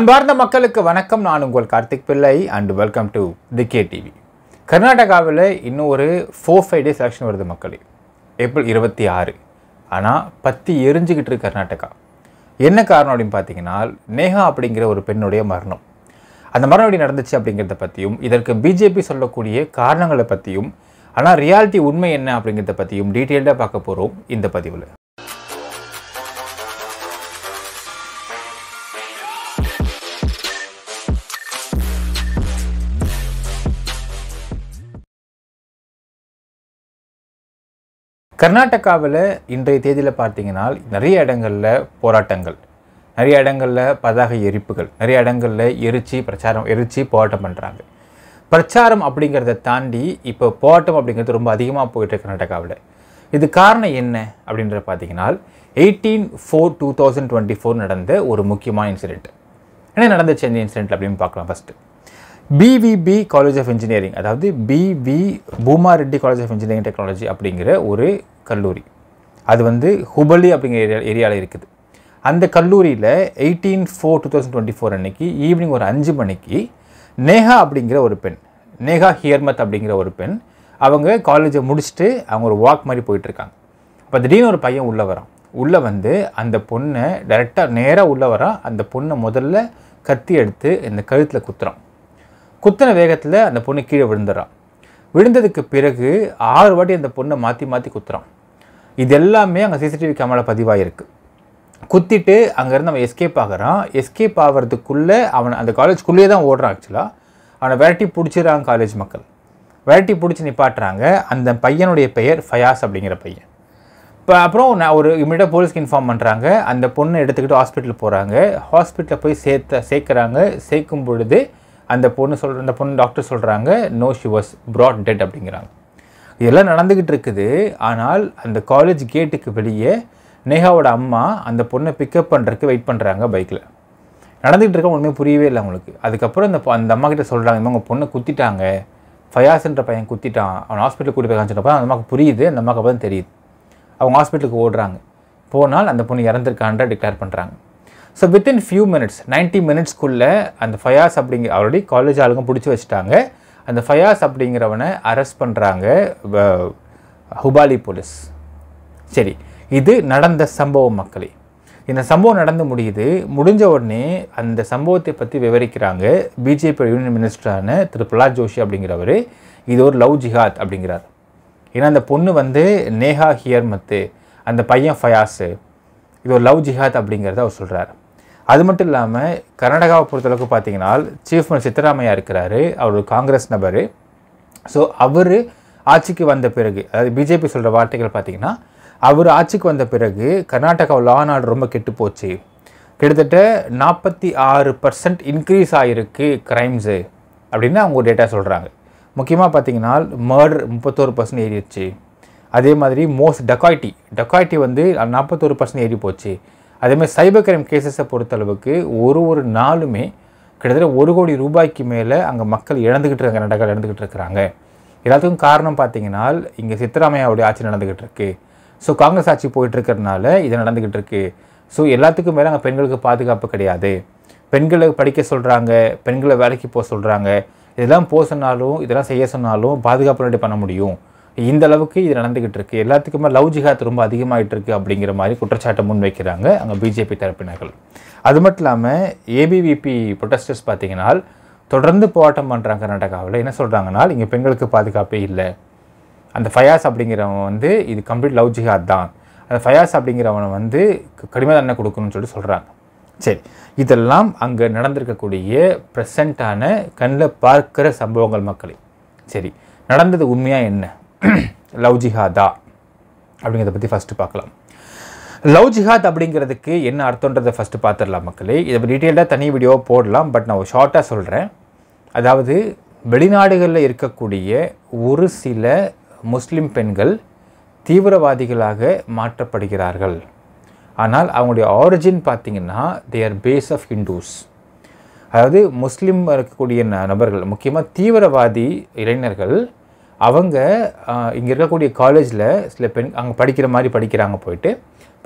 அன்பார்ந்த மக்களுக்கு வணக்கம் நான் உங்கள் Karthik Pillai and welcome to the K TV கர்நாடகாவில் இன்னும் ஒரு ஃபோர் ஃபைவ் டேஸ் எலெக்ஷன் வருது மக்களே ஏப்ரல் இருபத்தி ஆறு ஆனால் பற்றி எரிஞ்சுக்கிட்டு இருக்கு கர்நாடகா என்ன காரணம் அப்படின்னு பார்த்தீங்கன்னா நேஹா அப்படிங்கிற ஒரு பெண்ணுடைய மரணம் அந்த மரணம் எப்படி நடந்துச்சு அப்படிங்கிறத பற்றியும் இதற்கு பிஜேபி சொல்லக்கூடிய காரணங்களை பற்றியும் ஆனால் ரியாலிட்டி உண்மை என்ன அப்படிங்கிறத பற்றியும் டீட்டெயில்டாக பார்க்க போகிறோம் இந்த பதிவில் கர்நாடகாவில் இன்றைய தேதியில் பார்த்தீங்கன்னா நிறைய இடங்களில் போராட்டங்கள் நிறைய இடங்களில் பதாக எரிப்புகள் நிறைய இடங்களில் எரிச்சி பிரச்சாரம் எரிச்சு போராட்டம் பண்ணுறாங்க பிரச்சாரம் அப்படிங்கிறத தாண்டி இப்போ போராட்டம் அப்படிங்கிறது ரொம்ப அதிகமாக போயிட்டு கர்நாடகாவில் இது காரணம் என்ன அப்படின்றத பார்த்தீங்கன்னா eighteen four two thousand twenty four நடந்த ஒரு முக்கியமான இன்சிடெண்ட் என்ன நடந்துச்சு இந்த இன்சிடெண்ட் அப்படின்னு பார்க்கலாம் first PVP college of engineering அதாவது PV Bhuma Reddy college of engineering technology அப்படிங்கிற ஒரு கல்லூரி அது வந்து ஹுபலி அப்படிங்கிற ஏரியா ஏரியாவில் இருக்குது அந்த கல்லூரியில் eighteen four two thousand twenty four அன்னைக்கு ஈவினிங் ஒரு அஞ்சு மணிக்கு நேஹா அப்படிங்கிற ஒரு பெண் நேஹா ஹியர்மத் அப்படிங்கிற ஒரு பெண் அவங்க காலேஜை முடிச்சுட்டு அவங்க ஒரு வாக் மாதிரி போயிட்டுருக்காங்க அப்போ திடீர்னு ஒரு பையன் உள்ளே வரான் உள்ளே வந்து அந்த பொண்ணை டைரெக்டாக நேராக உள்ளே வரான் அந்த பொண்ணை முதல்ல கத்தி எடுத்து இந்த கழுத்தில் குத்துறான் குத்தின வேகத்தில் அந்த பொண்ணு கீழே விழுந்துடுறான் விழுந்ததுக்கு பிறகு ஆறு வாட்டி அந்த பொண்ணை மாற்றி மாற்றி குத்துறான் இது எல்லாமே அங்கே சிசிடிவி கேமரா பதிவாயிருக்கு குத்திட்டு அங்கேருந்து அவன் எஸ்கேப் ஆகிறான் எஸ்கேப் ஆகிறதுக்குள்ளே அவன் அந்த காலேஜ்குள்ளேயே தான் ஓடுறான் ஆக்சுவலாக அவனை விரட்டி பிடிச்சிடறான் காலேஜ் மக்கள் விரட்டி பிடிச்சி நிப்பாட்டுறாங்க அந்த பையனுடைய பெயர் ஃபயாஸ் அப்படிங்கிற பையன் இப்போ அப்புறம் நான் ஒரு இமீடியாக போலீஸ்க்கு இன்ஃபார்ம் பண்ணுறாங்க அந்த பொண்ணை எடுத்துக்கிட்டு ஹாஸ்பிட்டல் போகிறாங்க ஹாஸ்பிட்டலில் போய் சேர்த்த சேர்க்குறாங்க சேர்க்கும் பொழுது அந்த பொண்ணு சொல்கிற அந்த பொண்ணு டாக்டர் சொல்கிறாங்க no she was brought dead அப்படிங்கிறாங்க இதெல்லாம் நடந்துக்கிட்டு இருக்குது ஆனால் அந்த காலேஜ் கேட்டுக்கு வெளியே நேஹாவோட அம்மா அந்த பொண்ணை பிக்கப் பண்ணுறதுக்கு வெயிட் பண்ணுறாங்க பைக்கில் நடந்துகிட்டு இருக்க ஒன்றுமே புரியவே இல்லை அவங்களுக்கு அதுக்கப்புறம் அந்த அந்த அம்மா கிட்டே சொல்கிறாங்க இவங்க பொண்ணை குத்திட்டாங்க ஃபயாஸ்ன்ற பையன் குத்திட்டான் அவன் ஹாஸ்பிட்டலுக்கு கூட்டி போய் காமிச்சிட்டப்போ அந்த அம்மாவுக்கு புரியுது அந்த அம்மாவுக்கு அப்போ தான் தெரியுது அவங்க ஹாஸ்பிட்டலுக்கு ஓடுறாங்க போனால் அந்த பொண்ணு இறந்துருக்கான்ற டிக்ளேர் பண்ணுறாங்க so within few minutes ninety மினிட்ஸ்க்குள்ளே அந்த ஃபயாஸ் அப்படிங்கிற ஆல்ரெடி காலேஜ் ஆளுங்க பிடிச்சி வச்சுட்டாங்க அந்த ஃபயாஸ் அப்படிங்கிறவனை அரெஸ்ட் பண்ணுறாங்க ஹுபாலி போலீஸ் சரி இது நடந்த சம்பவம் மக்களே இந்த சம்பவம் நடந்து முடியுது முடிஞ்ச உடனே அந்த சம்பவத்தை பற்றி விவரிக்கிறாங்க பிஜேபி யூனியன் மினிஸ்டரான திரு பிரலாத் ஜோஷி அப்படிங்கிறவர் இது ஒரு லவ் ஜிஹாத் அப்படிங்கிறார் ஏன்னா அந்த பொண்ணு வந்து நேஹா ஹியர்மத்து அந்த பையன் ஃபயாஸு இது ஒரு லவ் ஜிஹாத் அப்படிங்கிறத அவர் சொல்கிறார் அது மட்டும் இல்லாமல் கர்நாடகாவை பொறுத்தளவுக்கு பார்த்தீங்கன்னா சீஃப் மினிஸ்டர் சித்தராமையா இருக்கிறாரு அவர் காங்கிரஸ் நபர் ஸோ அவர் ஆட்சிக்கு வந்த பிறகு அதாவது பிஜேபி சொல்கிற வார்த்தைகள் பார்த்திங்கன்னா அவர் ஆட்சிக்கு வந்த பிறகு கர்நாடகாவில் லா நாடு ரொம்ப கெட்டு போச்சு கிட்டத்தட்ட நாற்பத்தி ஆறு பர்சன்ட் இன்க்ரீஸ் ஆகிருக்கு க்ரைம்ஸு அப்படின்னு அவங்க டேட்டா சொல்கிறாங்க முக்கியமாக பார்த்தீங்கன்னா மர்டர் முப்பத்தோரு பர்சன்ட் ஏறிடுச்சு அதே மாதிரி மோஸ்ட் டக்காய்ட்டி டக்காய்ட்டி வந்து நாற்பத்தோரு பர்சன்ட் ஏறி போச்சு அதேமாதிரி சைபர் கிரைம் கேசஸை பொறுத்தளவுக்கு ஒரு ஒரு நாளுமே கிட்டத்தட்ட ஒரு கோடி ரூபாய்க்கு மேலே அங்கே மக்கள் இழந்துக்கிட்டு இருக்காங்க நடக்க இழந்துக்கிட்டு இருக்கிறாங்க எல்லாத்துக்கும் காரணம் பார்த்தீங்கன்னா இங்கே சித்தராமையாவுடைய ஆட்சி நடந்துக்கிட்டு இருக்கு ஸோ காங்கிரஸ் ஆட்சி போயிட்டுருக்கிறதுனால இது நடந்துக்கிட்டு இருக்கு ஸோ எல்லாத்துக்கும் மேலே அங்கே பெண்களுக்கு பாதுகாப்பு கிடையாது பெண்களை படிக்க சொல்கிறாங்க பெண்களை வேலைக்கு போக சொல்கிறாங்க இதெல்லாம் போக சொன்னாலும் இதெல்லாம் செய்ய சொன்னாலும் பாதுகாப்பு பண்ண முடியும் இந்த அளவுக்கு இது நடந்துகிட்டு இருக்கு எல்லாத்துக்குமே லவ் ஜிஹாத் ரொம்ப அதிகமாகிட்டு இருக்குது அப்படிங்கிற மாதிரி குற்றச்சாட்டை முன்வைக்கிறாங்க அங்கே பிஜேபி தரப்பினர்கள் அது மட்டும் இல்லாமல் ஏபிவிபி ப்ரொட்டஸ்டர்ஸ் பார்த்திங்கன்னா தொடர்ந்து போராட்டம் பண்ணுறாங்க கர்நாடகாவில் என்ன சொல்கிறாங்கன்னா இங்கே பெண்களுக்கு பாதுகாப்பே இல்லை அந்த ஃபயாஸ் அப்படிங்கிறவன் வந்து இது கம்ப்ளீட் லவ் ஜிஹாத் தான் அந்த ஃபயாஸ் அப்படிங்கிறவனை வந்து கடுமையாக தண்ணை கொடுக்கணும்னு சொல்லி சொல்கிறாங்க சரி இதெல்லாம் அங்கே நடந்திருக்கக்கூடிய ப்ரெசண்ட்டான கண்ணில் பார்க்குற சம்பவங்கள் மக்களை சரி நடந்தது உண்மையாக என்ன லவ் ஜிஹாதா அப்படிங்கிறத பற்றி ஃபஸ்ட்டு பார்க்கலாம் லவ் ஜிஹாத் அப்படிங்கிறதுக்கு என்ன அர்த்தன்றதை ஃபஸ்ட்டு பார்த்துடலாம் மக்களே இதை டீட்டெயில்டாக தனி வீடியோவாக போடலாம் பட் நான் ஷார்ட்டாக சொல்கிறேன் அதாவது வெளிநாடுகளில் இருக்கக்கூடிய ஒரு சில முஸ்லீம் பெண்கள் தீவிரவாதிகளாக மாற்றப்படுகிறார்கள் ஆனால் அவங்களுடைய ஆரிஜின் பார்த்திங்கன்னா they are base of Hindus அதாவது முஸ்லீம் இருக்கக்கூடிய நபர்கள் முக்கியமாக தீவிரவாதி இளைஞர்கள் அவங்க இங்கே இருக்கக்கூடிய காலேஜில் சில பெண் அங்கே படிக்கிற மாதிரி படிக்கிறாங்க போயிட்டு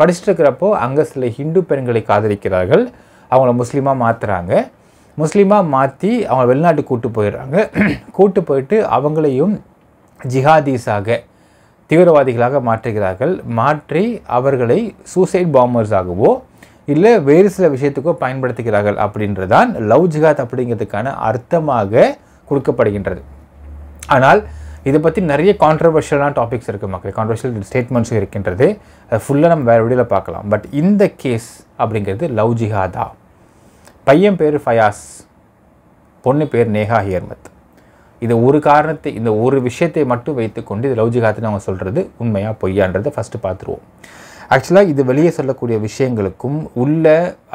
படிச்சுட்டு இருக்கிறப்போ அங்கே சில ஹிந்து பெண்களை காதலிக்கிறார்கள் அவங்கள முஸ்லீமாக மாற்றுறாங்க முஸ்லீமாக மாற்றி அவங்க வெளிநாட்டுக்கு கூப்பிட்டு போயிடுறாங்க கூட்டு போயிட்டு அவங்களையும் ஜிஹாதீஸாக தீவிரவாதிகளாக மாற்றுகிறார்கள் மாற்றி அவர்களை சூசைட் பாம்பர்ஸாகவோ இல்லை வேறு சில விஷயத்துக்கோ பயன்படுத்துகிறார்கள் அப்படின்றதான் லவ் ஜிஹாத் அப்படிங்கிறதுக்கான அர்த்தமாக கொடுக்கப்படுகின்றது ஆனால் இதை பற்றி நிறைய கான்ட்ரவர்ஷியலான டாபிக்ஸ் இருக்குது மக்கள் கான்ட்ரவர்ஷியல் ஸ்டேட்மெண்ட்ஸும் இருக்கின்றது அதை ஃபுல்லாக நம்ம வேறு வழியில் பார்க்கலாம் பட் இந்த கேஸ் அப்படிங்கிறது லவ் ஜிஹாதா பையன் பேர் ஃபயாஸ் பொண்ணு பேர் நேஹா ஹியர்மத் இதை ஒரு காரணத்தை இந்த ஒரு விஷயத்தை மட்டும் வைத்துக்கொண்டு இது லவ் ஜிஹாத்னு அவங்க சொல்கிறது உண்மையாக பொய்யான்றதை ஃபஸ்ட்டு பார்த்துருவோம் ஆக்சுவலாக இது வெளியே சொல்லக்கூடிய விஷயங்களுக்கும் உள்ள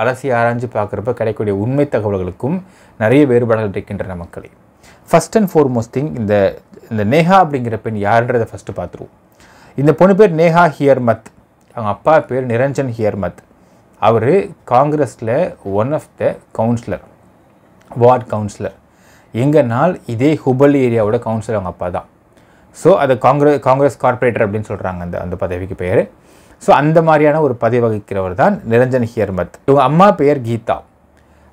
அலசி ஆராய்ஞ்சு பார்க்குறப்ப கிடைக்கக்கூடிய உண்மை தகவல்களுக்கும் நிறைய வேறுபாடுகள் இருக்கின்றன மக்களை ஃபஸ்ட் அண்ட் ஃபார்மோஸ்ட் திங் இந்த இந்த நேஹா அப்படிங்கிற பெண் யாருன்றதை ஃபஸ்ட்டு பார்த்துருவோம் இந்த பொண்ணு பேர் நேஹா ஹியர்மத் அவங்க அப்பா பேர் நிரஞ்சன் ஹியர்மத் அவர் காங்கிரஸில் one of the councillor ward councillor எங்கனால் இதே ஹுபலி ஏரியாவோட கவுன்சிலர் அவங்க அப்பா தான் ஸோ அது காங்கிரஸ் காங்கிரஸ் கார்பரேட்டர் அப்படின்னு சொல்கிறாங்க அந்த அந்த பதவிக்கு பேர் ஸோ அந்த மாதிரியான ஒரு பதவி வகிக்கிறவர் தான் நிரஞ்சன் ஹியர்மத் இவங்க அம்மா பெயர் கீதா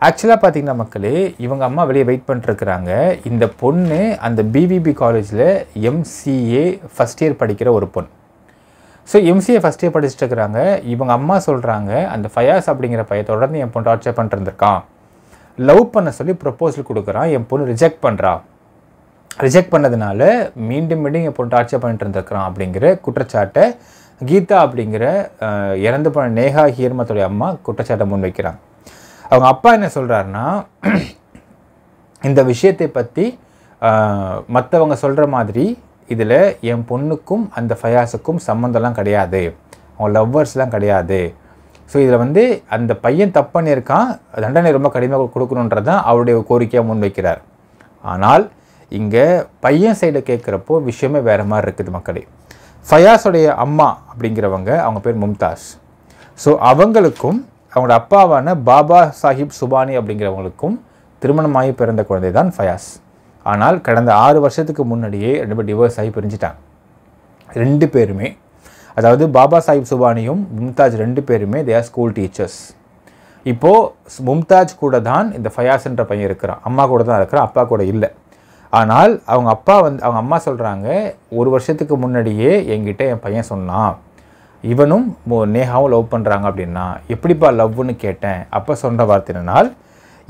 ஆக்சுவலாக பார்த்திங்கன்னா மக்களே இவங்க அம்மா வெளியே வெயிட் பண்ணிட்டுருக்குறாங்க இந்த பொண்ணு அந்த பிபிபி காலேஜில் எம்சிஏ ஃபஸ்ட் இயர் படிக்கிற ஒரு பொண் ஸோ எம்சிஏ ஃபஸ்ட் இயர் படிச்சுட்டு இருக்கிறாங்க இவங்க அம்மா சொல்கிறாங்க அந்த ஃபயாஸ் அப்படிங்கிற பையன் தொடர்ந்து என் பொண்ணு டார்ச்சர் பண்ணிட்டுருந்துருக்கான் லவ் பண்ண சொல்லி ப்ரப்போசல் கொடுக்குறான் என் பொண்ணு ரிஜெக்ட் பண்ணுறா ரிஜெக்ட் பண்ணதுனால மீண்டும் மீண்டும் என் பொண்ணு டார்ச்சர் பண்ணிட்டு இருந்திருக்கிறான் அப்படிங்கிற குற்றச்சாட்டை கீதா அப்படிங்கிற இறந்து போன நேகா ஹீர்மத்துடைய அம்மா குற்றச்சாட்டை முன்வைக்கிறாங்க அவங்க அப்பா என்ன சொல்கிறாருன்னா இந்த விஷயத்தை பற்றி மற்றவங்க சொல்கிற மாதிரி இதில் என் பொண்ணுக்கும் அந்த ஃபயாஸுக்கும் சம்மந்தம்லாம் கிடையாது அவங்க லவ்வர்ஸ்லாம் கிடையாது ஸோ இதில் வந்து அந்த பையன் தப்பு பண்ணியிருக்கான் தண்டனை ரொம்ப கடுமையாக கொடுக்கணுன்றது தான் அவருடைய கோரிக்கையாக முன்வைக்கிறார் ஆனால் இங்கே பையன் சைடு கேட்குறப்போ விஷயமே வேறு மாதிரி இருக்குது மக்களே ஃபயாஸுடைய அம்மா அப்படிங்கிறவங்க அவங்க பேர் மும்தாஸ் ஸோ அவங்களுக்கும் அவங்களோட அப்பாவான பாபா சாஹிப் சுபானி அப்படிங்கிறவங்களுக்கும் திருமணமாகி பிறந்த குழந்தை தான் ஃபயாஸ் ஆனால் கடந்த ஆறு வருஷத்துக்கு முன்னாடியே ரெண்டு பேர் டிவோர்ஸ் ஆகி பிரிஞ்சிட்டாங்க ரெண்டு பேருமே அதாவது பாபா சாஹிப் சுபானியும் மும்தாஜ் ரெண்டு பேருமே தே ஆர் ஸ்கூல் டீச்சர்ஸ் இப்போது மும்தாஜ் கூட தான் இந்த ஃபயாஸ்ன்ற பையன் இருக்கிறான் அம்மா கூட தான் இருக்கிறான் அப்பா கூட இல்லை ஆனால் அவங்க அப்பா வந்து அவங்க அம்மா சொல்கிறாங்க ஒரு வருஷத்துக்கு முன்னாடியே என்கிட்ட என் பையன் சொன்னான் இவனும் நேஹாவும் லவ் பண்ணுறாங்க அப்படின்னா எப்படிப்பா லவ்னு கேட்டேன் அப்போ வார்த்தை வார்த்தைனால்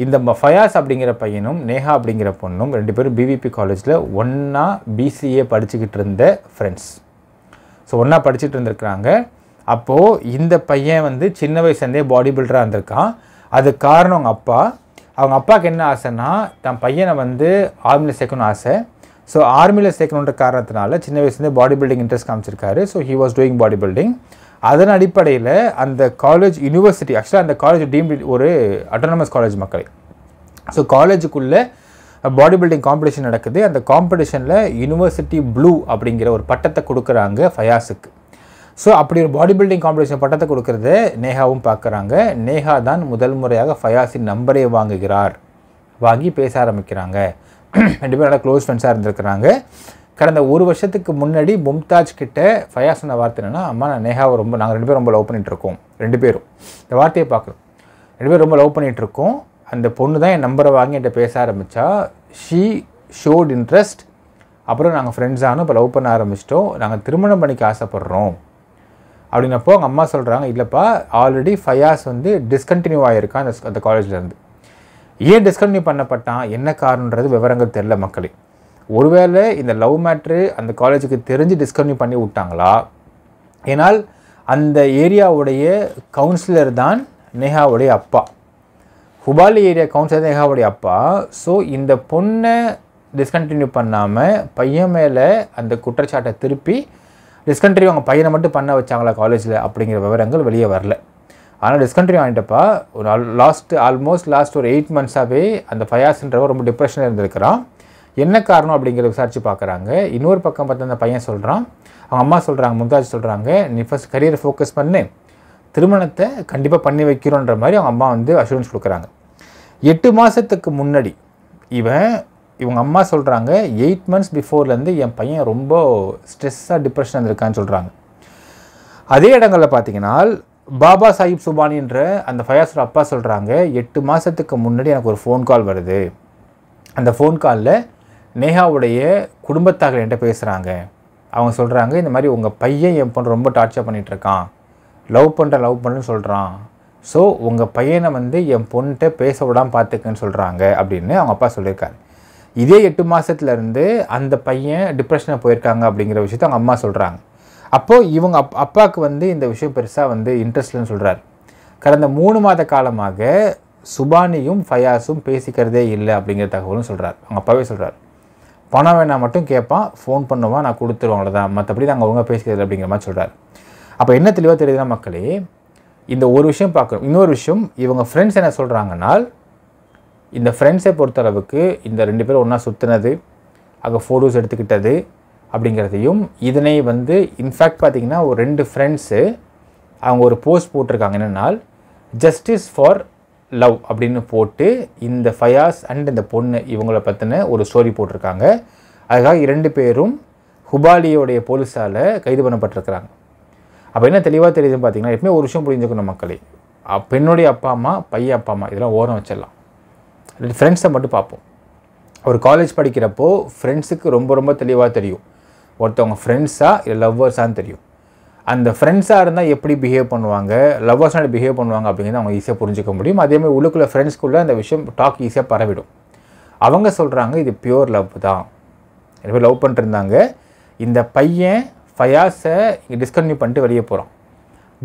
இந்த ஃபயாஸ் அப்படிங்கிற பையனும் நேஹா அப்படிங்கிற பொண்ணும் ரெண்டு பேரும் பிவிபி காலேஜில் ஒன்றா பிசிஏ படிச்சுக்கிட்டு இருந்த ஃப்ரெண்ட்ஸ் ஸோ ஒன்றா படிச்சுட்டு இருந்திருக்கிறாங்க அப்போது இந்த பையன் வந்து சின்ன வயசுலேருந்தே பாடி பில்டராக இருந்திருக்கான் அது காரணம் அவங்க அப்பா அவங்க அப்பாவுக்கு என்ன ஆசைன்னா தன் பையனை வந்து ஆர்மியில் சேர்க்கணும்னு ஆசை ஸோ ஆர்மியில் சேர்க்கணுன்ற காரணத்தினால சின்ன வயசுலேருந்து பாடி பில்டிங் இன்ட்ரெஸ்ட் காமிச்சிருக்காரு so he was doing body building அதன் அடிப்படையில் அந்த காலேஜ் யூனிவர்சிட்டி ஆக்சுவலாக அந்த காலேஜ் டீம் ஒரு அட்டானமஸ் காலேஜ் மக்களை ஸோ காலேஜுக்குள்ளே பாடி பில்டிங் காம்படிஷன் நடக்குது அந்த காம்படிஷனில் யூனிவர்சிட்டி ப்ளூ அப்படிங்கிற ஒரு பட்டத்தை கொடுக்குறாங்க ஃபயாஸுக்கு ஸோ அப்படி ஒரு பாடி பில்டிங் காம்படிஷன் பட்டத்தை கொடுக்குறத நேஹாவும் பார்க்குறாங்க நேஹா தான் முதல் முறையாக ஃபயாஸின் நம்பரை வாங்குகிறார் வாங்கி பேச ஆரம்பிக்கிறாங்க ரெண்டு பேரும் நல்லா க்ளோஸ் ஃப்ரெண்ட்ஸாக இருந்திருக்கிறாங்க கடந்த ஒரு வருஷத்துக்கு முன்னாடி மும்தாஜ் கிட்ட ஃபயாஸ் சொன்ன வார்த்தை என்னென்னா அம்மா நான் நேஹாவை ரொம்ப நாங்கள் ரெண்டு பேரும் ரொம்ப லவ் பண்ணிகிட்ருக்கோம் ரெண்டு பேரும் இந்த வார்த்தையை பார்க்குறோம் ரெண்டு பேரும் ரொம்ப லவ் பண்ணிகிட்ருக்கோம் அந்த பொண்ணு தான் என் நம்பரை வாங்கி என்கிட்ட பேச ஆரம்பித்தா ஷீ ஷோட் இன்ட்ரெஸ்ட் அப்புறம் நாங்கள் ஃப்ரெண்ட்ஸ் ஆனோம் இப்போ லவ் பண்ண ஆரம்பிச்சிட்டோம் நாங்கள் திருமணம் பண்ணிக்க ஆசைப்பட்றோம் அப்படின்னப்போ அவங்க அம்மா சொல்கிறாங்க இல்லைப்பா ஆல்ரெடி ஃபயாஸ் வந்து டிஸ்கண்டினியூ ஆகியிருக்கான் அந்த அந்த காலேஜ்லேருந்து ஏன் டிஸ்கண்டினியூ பண்ணப்பட்டான் என்ன காரணன்றது விவரங்கள் தெரில மக்களே ஒருவேளை இந்த லவ் மேட்ரு அந்த காலேஜுக்கு தெரிஞ்சு டிஸ்கண்டினியூ பண்ணி விட்டாங்களா ஏனால் அந்த ஏரியாவுடைய கவுன்சிலர் தான் நேஹாவுடைய அப்பா ஹுபாலி ஏரியா கவுன்சிலர் நேஹாவுடைய அப்பா ஸோ இந்த பொண்ணை டிஸ்கண்டினியூ பண்ணாமல் பையன் மேலே அந்த குற்றச்சாட்டை திருப்பி டிஸ்கண்டினியூ அவங்க பையனை மட்டும் பண்ண வச்சாங்களா காலேஜில் அப்படிங்கிற விவரங்கள் வெளியே வரல ஆனால் டிஸ்கண்டினியூ ஆகிட்டப்பா ஒரு லாஸ்ட் ஆல்மோஸ்ட் லாஸ்ட் ஒரு எயிட் மந்த்ஸாகவே அந்த ஃபயாஸ்ன்றவ ரொம்ப டிப்ரெஷனில் இருந்திருக்கிறான் என்ன காரணம் அப்படிங்கிறத விசாரித்து பார்க்குறாங்க இன்னொரு பக்கம் பார்த்து அந்த பையன் சொல்கிறான் அவங்க அம்மா சொல்கிறாங்க மும்தாஜ் சொல்கிறாங்க நீ ஃபஸ்ட் கரியரை ஃபோக்கஸ் பண்ணு திருமணத்தை கண்டிப்பாக பண்ணி வைக்கிறோன்ற மாதிரி அவங்க அம்மா வந்து அஷூரன்ஸ் கொடுக்குறாங்க எட்டு மாதத்துக்கு முன்னாடி இவன் இவங்க அம்மா சொல்கிறாங்க எயிட் மந்த்ஸ் பிஃபோர்லேருந்து என் பையன் ரொம்ப ஸ்ட்ரெஸ்ஸாக டிப்ரெஷன் இருந்திருக்கான்னு சொல்கிறாங்க அதே இடங்களில் பார்த்தீங்கன்னா பாபா சாஹிப் சுபானின்ற அந்த ஃபயாஸோட அப்பா சொல்கிறாங்க எட்டு மாதத்துக்கு முன்னாடி எனக்கு ஒரு ஃபோன் கால் வருது அந்த ஃபோன் காலில் நேஹாவுடைய குடும்பத்தாக என்கிட்ட பேசுகிறாங்க அவங்க சொல்கிறாங்க இந்த மாதிரி உங்கள் பையன் என் பொண்ணு ரொம்ப டார்ச்சர் பண்ணிகிட்ருக்கான் லவ் பண்ணுற லவ் பண்ணுன்னு சொல்கிறான் ஸோ உங்கள் பையனை வந்து என் பொண்ணுகிட்ட பேச விடாமல் பார்த்துக்குன்னு சொல்கிறாங்க அப்படின்னு அவங்க அப்பா சொல்லியிருக்காரு இதே எட்டு மாதத்துலேருந்து அந்த பையன் டிப்ரெஷனை போயிருக்காங்க அப்படிங்கிற விஷயத்த அவங்க அம்மா சொல்கிறாங்க அப்போது இவங்க அப் அப்பாவுக்கு வந்து இந்த விஷயம் பெருசாக வந்து இன்ட்ரெஸ்ட்லன்னு சொல்கிறார் கடந்த மூணு மாத காலமாக சுபானியும் ஃபயாஸும் பேசிக்கிறதே இல்லை அப்படிங்கிற தகவலும் சொல்கிறார் அவங்க அப்பாவே சொல்கிறார் பணம் வேணால் மட்டும் கேட்பான் ஃபோன் பண்ணுவான் நான் கொடுத்துருவோம் அவ்வளோதான் மற்றபடி நாங்கள் ஒழுங்காக பேசிக்கிறது அப்படிங்கிற மாதிரி சொல்கிறார் அப்போ என்ன தெளிவாக தெரியுதுன்னா மக்களே இந்த ஒரு விஷயம் பார்க்கணும் இன்னொரு விஷயம் இவங்க ஃப்ரெண்ட்ஸ் என்ன சொல்கிறாங்கன்னா இந்த ஃப்ரெண்ட்ஸை பொறுத்தளவுக்கு இந்த ரெண்டு பேரும் ஒன்றா சுற்றுனது அங்கே ஃபோட்டோஸ் எடுத்துக்கிட்டது அப்படிங்கிறதையும் இதனை வந்து இன்ஃபேக்ட் பார்த்திங்கன்னா ஒரு ரெண்டு ஃப்ரெண்ட்ஸு அவங்க ஒரு போஸ்ட் போட்டிருக்காங்க என்னென்னால் ஜஸ்டிஸ் ஃபார் லவ் அப்படின்னு போட்டு இந்த ஃபயாஸ் அண்ட் இந்த பொண்ணு இவங்கள பற்றின ஒரு ஸ்டோரி போட்டிருக்காங்க அதுக்காக இரண்டு பேரும் ஹுபாலியோடைய போலீஸால் கைது பண்ணப்பட்டிருக்கிறாங்க அப்போ என்ன தெளிவாக தெரியுதுன்னு பார்த்தீங்கன்னா எப்பவுமே ஒரு விஷயம் புரிஞ்சுக்கணும் மக்களே பெண்ணுடைய அப்பா அம்மா பையன் அப்பா அம்மா இதெல்லாம் ஓரம் வச்சிடலாம் ஃப்ரெண்ட்ஸை மட்டும் பார்ப்போம் ஒரு காலேஜ் படிக்கிறப்போ ஃப்ரெண்ட்ஸுக்கு ரொம்ப ரொம்ப தெளிவாக தெரியும் ஒருத்தவங்க ஃப்ரெண்ட்ஸாக இல்லை லவ்வர்ஸான்னு தெரியும் அந்த ஃப்ரெண்ட்ஸாக இருந்தால் எப்படி பிஹேவ் பண்ணுவாங்க லவ்வர்ஸ்னால் பிஹேவ் பண்ணுவாங்க அப்படிங்கிறத அவங்க ஈஸியாக புரிஞ்சிக்க முடியும் அதேமாதிரி உள்ளுக்குள்ளே ஃப்ரெண்ட்ஸ்குள்ளே அந்த விஷயம் டாக் ஈஸியாக பரவிடும் அவங்க சொல்கிறாங்க இது பியூர் லவ் தான் எனவே லவ் பண்ணிருந்தாங்க இந்த பையன் ஃபயாஸை டிஸ்கண்டினியூ பண்ணிட்டு வெளியே போகிறான்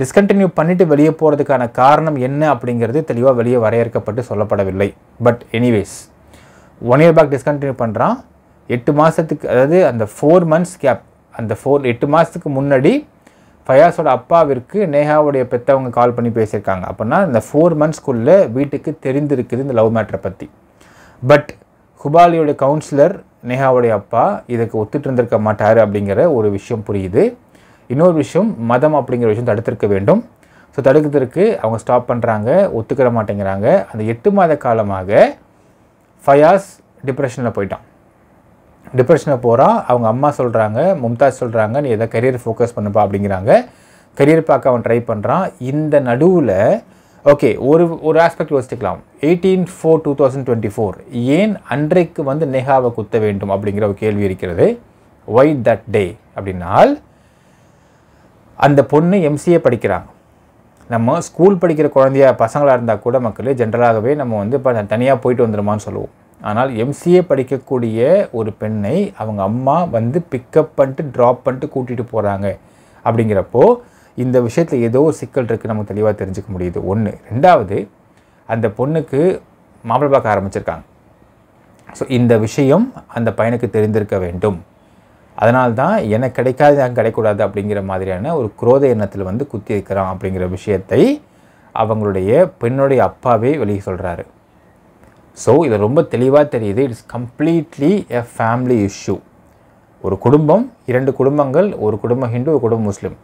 டிஸ்கண்டினியூ பண்ணிவிட்டு வெளியே போகிறதுக்கான காரணம் என்ன அப்படிங்கிறது தெளிவாக வெளியே வரையறுக்கப்பட்டு சொல்லப்படவில்லை but anyways one year back discontinue பண்ணுறான் எட்டு மாதத்துக்கு அதாவது அந்த ஃபோர் மந்த்ஸ் கேப் அந்த ஃபோர் எட்டு மாதத்துக்கு முன்னாடி ஃபயாஸோட அப்பாவிற்கு நேஹாவுடைய பெற்றவங்க கால் பண்ணி பேசியிருக்காங்க அப்படின்னா இந்த ஃபோர் மந்த்ஸ்க்குள்ளே வீட்டுக்கு தெரிந்திருக்குது இந்த லவ் மேட்ரை பற்றி பட் ஹுபாலியோட கவுன்சிலர் நேஹாவுடைய அப்பா இதுக்கு ஒத்துட்டு இருந்திருக்க மாட்டார் அப்படிங்கிற ஒரு விஷயம் புரியுது இன்னொரு விஷயம் மதம் அப்படிங்கிற விஷயம் தடுத்திருக்க வேண்டும் ஸோ தடுக்கிறதுக்கு அவங்க ஸ்டாப் பண்ணுறாங்க ஒத்துக்கிற மாட்டேங்கிறாங்க அந்த எட்டு மாத காலமாக ஃபயாஸ் டிப்ரெஷனில் போயிட்டான் டிப்ரெஷனை போகிறான் அவங்க அம்மா சொல்கிறாங்க மும்தாஜ் சொல்கிறாங்க நீ எதை கரியர் ஃபோக்கஸ் பண்ணுப்பா அப்படிங்கிறாங்க கரியர் பார்க்க அவன் ட்ரை பண்ணுறான் இந்த நடுவில் ஓகே ஒரு ஒரு ஆஸ்பெக்ட் யோசிச்சுக்கலாம் eighteen four two thousand twenty four ஏன் அன்றைக்கு வந்து நேஹாவை குத்த வேண்டும் அப்படிங்கிற ஒரு கேள்வி இருக்கிறது ஒய் தட் டே அப்படின்னால் அந்த பொண்ணு எம்சிஏ படிக்கிறாங்க நம்ம ஸ்கூல் படிக்கிற குழந்தைய பசங்களாக இருந்தால் கூட மக்கள் ஜென்ரலாகவே நம்ம வந்து இப்போ தனியாக போயிட்டு வந்துடுமான்னு சொல்லுவோம் ஆனால் எம்சிஏ படிக்கக்கூடிய ஒரு பெண்ணை அவங்க அம்மா வந்து பிக்கப் பண்ணிட்டு ட்ராப் பண்ணிட்டு கூட்டிகிட்டு போகிறாங்க அப்படிங்கிறப்போ இந்த விஷயத்தில் ஏதோ ஒரு சிக்கல் இருக்குது நம்ம தெளிவாக தெரிஞ்சுக்க முடியுது ஒன்று ரெண்டாவது அந்த பொண்ணுக்கு மாப்பிள்ளை பார்க்க ஆரம்பிச்சிருக்காங்க ஸோ இந்த விஷயம் அந்த பையனுக்கு தெரிந்திருக்க வேண்டும் அதனால்தான் எனக்கு கிடைக்காது எனக்கு கிடைக்கூடாது அப்படிங்கிற மாதிரியான ஒரு குரோத எண்ணத்தில் வந்து குத்தி இருக்கிறான் அப்படிங்கிற விஷயத்தை அவங்களுடைய பெண்ணுடைய அப்பாவே வெளியே சொல்கிறாரு ஸோ இது ரொம்ப தெளிவாக தெரியுது it's completely a family issue ஒரு குடும்பம் இரண்டு குடும்பங்கள் ஒரு குடும்பம் ஹிந்து ஒரு குடும்பம் முஸ்லீம்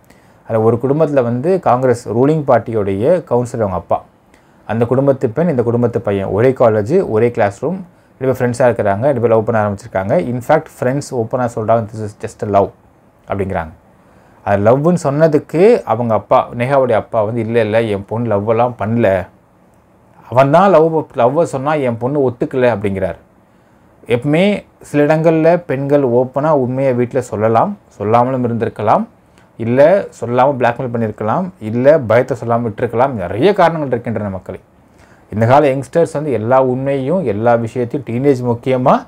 அதில் ஒரு குடும்பத்தில் வந்து காங்கிரஸ் ரூலிங் பார்ட்டியோடைய கவுன்சிலர் அவங்க அப்பா அந்த குடும்பத்து பெண் இந்த குடும்பத்து பையன் ஒரே காலேஜ் ஒரே கிளாஸ் ரூம் ரெண்டு பேர் ஃப்ரெண்ட்ஸாக இருக்கிறாங்க ரெண்டு பேர் லவ் பண்ண ஆரம்பிச்சிருக்காங்க இன்ஃபேக்ட் ஃப்ரெண்ட்ஸ் ஓப்பனாக சொல்கிறாங்க திஸ் இஸ் ஜஸ்ட் லவ் அப்படிங்கிறாங்க அது லவ்னு சொன்னதுக்கு அவங்க அப்பா நேஹாவுடைய அப்பா வந்து இல்லை இல்லை என் பொண்ணு லவ்வெல்லாம் பண்ணல அவன் தான் லவ் லவ்வை சொன்னால் என் பொண்ணு ஒத்துக்கலை அப்படிங்கிறார் எப்பவுமே சில இடங்களில் பெண்கள் ஓப்பனாக உண்மையை வீட்டில் சொல்லலாம் சொல்லாமலும் இருந்திருக்கலாம் இல்லை சொல்லாமல் பிளாக்மெயில் பண்ணியிருக்கலாம் இல்லை பயத்தை சொல்லாமல் விட்டுருக்கலாம் நிறைய காரணங்கள் இருக்கின்றன மக்களை இந்த கால யங்ஸ்டர்ஸ் வந்து எல்லா உண்மையும் எல்லா விஷயத்தையும் டீனேஜ் முக்கியமாக